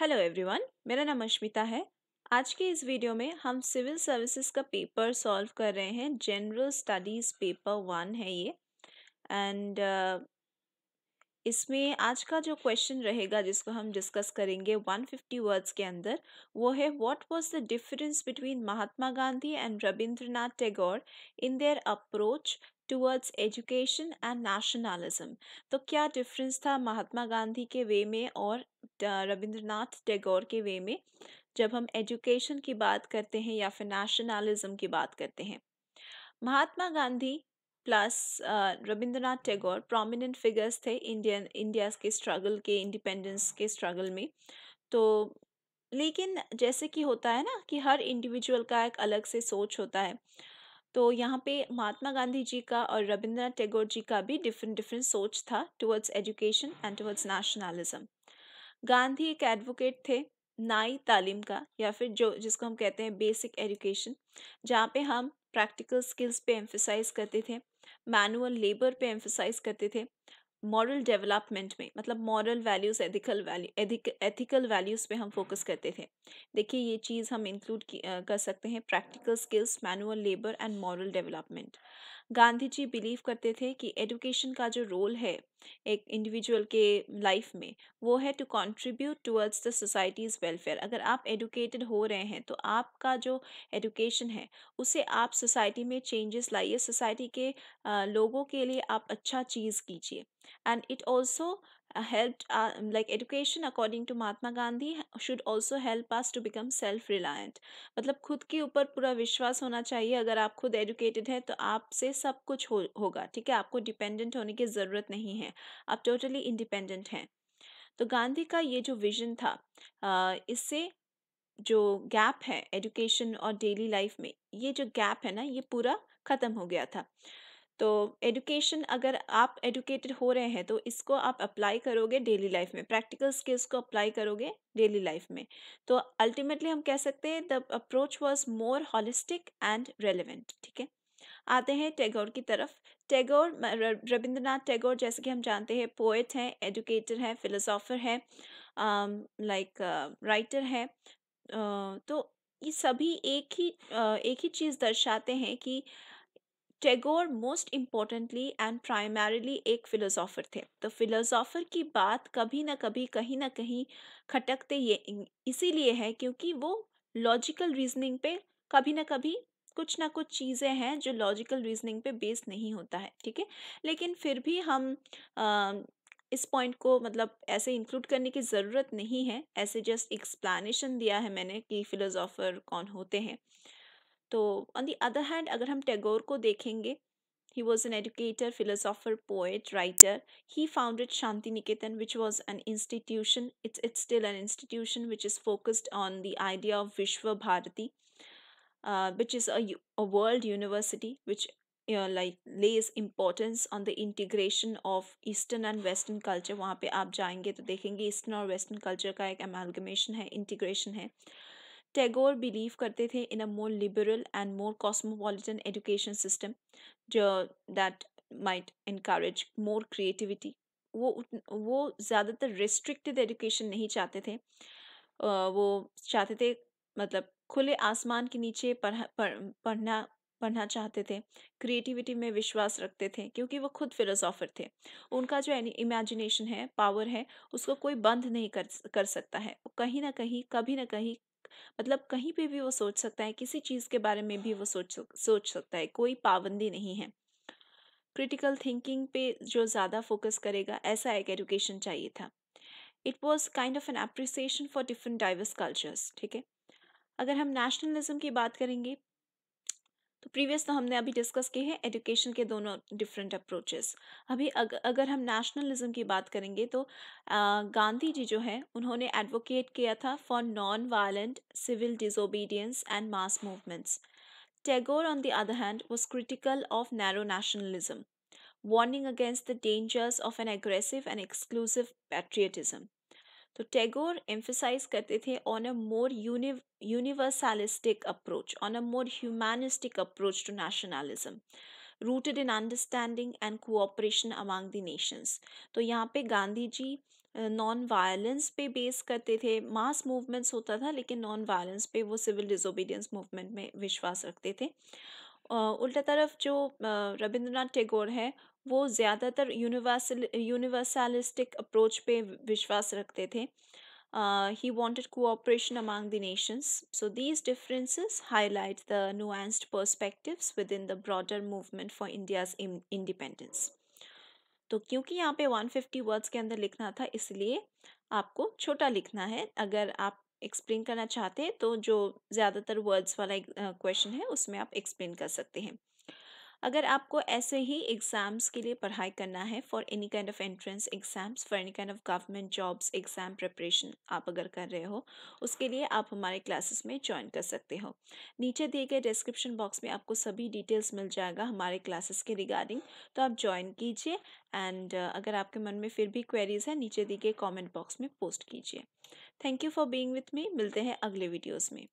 hello everyone मेरा नाम अश्मिता है आज के इस वीडियो में हम सिविल सर्विसेज का पेपर सॉल्व कर रहे हैं जनरल स्टडीज़ पेपर वन है ये एंड uh, इसमें आज का जो क्वेश्चन रहेगा जिसको हम डिस्कस करेंगे 150 वर्ड्स के अंदर वो है what was the difference between Mahatma Gandhi and Rabindranath Tagore in their approach towards education and nationalism तो क्या डिफरेंस था महात्मा गांधी के वे में और रविंद्रनाथ टैगोर के वे में जब हम एजुकेशन की बात करते हैं या फिर नेशनलिज्म की बात करते हैं Mahatma Gandhi plus Rabindranath Tagore prominent figures थे इंडियन इंडिया के स्ट्रगल के इंडिपेंडेंस के स्ट्रगल में तो लेकिन जैसे कि होता है ना कि हर इंडिविजुअल का एक अलग से सोच होता है तो यहाँ पे महात्मा गांधी जी का और रविंद्रनाथ टैगोर जी का भी डिफरेंट डिफरेंट सोच था towards education and towards nationalism Gandhi एक एडवोकेट थे नाई तालीम का या फिर जो जिसको हम कहते हैं बेसिक एजुकेशन जहाँ पे हम प्रैक्टिकल स्किल्स पे एम्फोसाइज करते थे मैनुअल लेबर पे एम्फोसाइज करते थे मॉरल डेवलपमेंट में मतलब moral values ethical value ethical values पे हम फोकस करते थे देखिए ये चीज़ हम इंक्लूड कर सकते हैं practical skills manual labour and moral development Gandhi ji believe करते थे कि एडुकेशन का जो रोल है एक इंडिविजुअल के लाइफ में वो है to contribute towards the society's welfare अगर आप एडुकेटेड हो रहे हैं तो आपका जो एडुकेशन है उसे आप सोसाइटी में चेंजेस लाइए सोसाइटी के लोगों के लिए आप अच्छा चीज़ कीजिए and it also Uh, helped uh, um, like education according to Mahatma Gandhi should also help us to become self reliant मतलब खुद के ऊपर पूरा विश्वास होना चाहिए अगर आप खुद एजुकेटेड हैं तो आपसे सब कुछ हो होगा ठीक है आपको डिपेंडेंट होने की ज़रूरत नहीं है आप टोटली इंडिपेंडेंट हैं तो गांधी का ये जो विजन था uh, इससे जो गैप है एजुकेशन और डेली लाइफ में ये जो गैप है ना ये पूरा ख़त्म हो गया था तो एडुकेशन अगर आप एडुकेटेड हो रहे हैं तो इसको आप अप्लाई करोगे डेली लाइफ में प्रैक्टिकल स्किल्स को अप्लाई करोगे डेली लाइफ में तो अल्टीमेटली हम कह सकते हैं the approach was more holistic and relevant ठीक है आते हैं टैगोर की तरफ टैगोर रविंद्रनाथ टैगोर जैसे कि हम जानते हैं पोइट हैं एजुकेटर हैं फिलोसोफर हैं लाइक um, राइटर uh, हैं तो ये सभी एक ही uh, एक ही चीज़ दर्शाते हैं कि uh, Tagore most importantly and primarily एक फिलोसोफर थे तो फिलोसोफर की बात कभी ना कभी कहीं ना कहीं खटकते ये इसीलिए है क्योंकि वो लॉजिकल रीजनिंग पे कभी ना कभी कुछ ना कुछ चीज़ें हैं जो लॉजिकल रीजनिंग पे बेस्ड नहीं होता है ठीक है लेकिन फिर भी हम आ, इस पॉइंट को मतलब ऐसे इंक्लूड करने की ज़रूरत नहीं है ऐसे जस्ट एक्सप्लानशन दिया है मैंने कि फिलोसोफर कौन होते हैं तो ऑन दी अदर हैंड अगर हम टैगोर को देखेंगे he was an educator philosopher poet writer he founded Shantiniketan which was an institution it's it's still an institution which is focused on the idea of Vishwa Bharati which is world university which like less importance on the integration of eastern and western culture वहाँ पर आप जाएंगे तो देखेंगे eastern और western culture का एक amalgamation है इंटीग्रेशन है टैगोर बिलीव करते थे in a more liberal and more cosmopolitan education system जो that might increase more creativity वो वो ज़्यादातर रिस्ट्रिक्टेड एजुकेशन नहीं चाहते थे वो चाहते थे मतलब खुले आसमान के नीचे पढ़, पढ़, पढ़ना पढ़ना चाहते थे क्रिएटिविटी में विश्वास रखते थे क्योंकि वो खुद फिलोसॉफर थे उनका जो इमेजिनेशन है पावर है उसको कोई बंद नहीं कर कर सकता है वो कहीं ना कहीं कभी ना कहीं मतलब कहीं पे भी वो सोच सकता है किसी चीज़ के बारे में भी वो सोच सोच सकता है कोई पाबंदी नहीं है क्रिटिकल थिंकिंग पे जो ज़्यादा फोकस करेगा ऐसा एक एजुकेशन चाहिए था it was kind of an appreciation for different diverse cultures ठीक है अगर हम नेशनलिज्म की बात करेंगे तो प्रीवियस तो हमने अभी डिस्कस किए हैं एजुकेशन के दोनों डिफरेंट अप्रोचेस अभी अग, अगर हम नेशनलिज्म की बात करेंगे तो आ, गांधी जी जो है उन्होंने एडवोकेट किया था for non violent civil disobedience and mass movements Tagore on the other hand was critical of narrow nationalism warning against the dangers of an aggressive and exclusive patriotism तो टैगोर एम्फिसाइज करते थे on a more universalistic approach on a more humanistic approach to nationalism rooted in understanding and cooperation among the nations तो यहाँ पे Gandhi ji non violence पे base करते थे मास movements होता था लेकिन नॉन वायलेंस पे वो सिविल डिसोबीडियंस मूवमेंट में विश्वास रखते थे उल्टा तरफ जो रविंद्रनाथ टैगोर हैं वो ज़्यादातर यूनिवर्सल यूनिवर्सलिस्टिक अप्रोच पे विश्वास रखते थे he wanted cooperation among the nations so these differences highlight the nuanced perspectives within the broader movement for India's independence तो क्योंकि यहाँ पे 150 वर्ड्स के अंदर लिखना था इसलिए आपको छोटा लिखना है अगर आप एक्सप्लेन करना चाहते हैं तो जो ज़्यादातर वर्ड्स वाला क्वेश्चन है उसमें आप एक्सप्लेन कर सकते हैं अगर आपको ऐसे ही एग्ज़ाम्स के लिए पढ़ाई करना है for any kind of entrance exams for any kind of government jobs exam preparation आप अगर कर रहे हो उसके लिए आप हमारे क्लासेस में ज्वाइन कर सकते हो नीचे दिए गए डिस्क्रिप्शन बॉक्स में आपको सभी डिटेल्स मिल जाएगा हमारे क्लासेस के रिगार्डिंग तो आप ज्वाइन कीजिए एंड अगर आपके मन में फिर भी क्वेरीज़ हैं नीचे दिए गए कॉमेंट बॉक्स में पोस्ट कीजिए thank you for being with me मिलते हैं अगले वीडियोज़ में